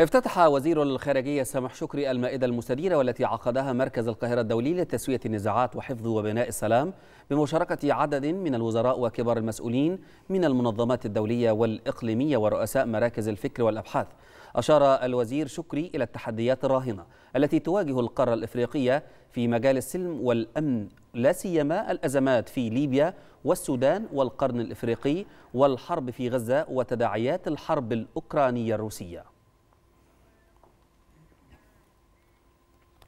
افتتح وزير الخارجية سامح شكري المائدة المستديرة والتي عقدها مركز القاهرة الدولي لتسوية النزاعات وحفظ وبناء السلام بمشاركة عدد من الوزراء وكبار المسؤولين من المنظمات الدولية والإقليمية ورؤساء مراكز الفكر والأبحاث أشار الوزير شكري إلى التحديات الراهنة التي تواجه القارة الإفريقية في مجال السلم والأمن لا سيما الأزمات في ليبيا والسودان والقرن الإفريقي والحرب في غزة وتداعيات الحرب الأوكرانية الروسية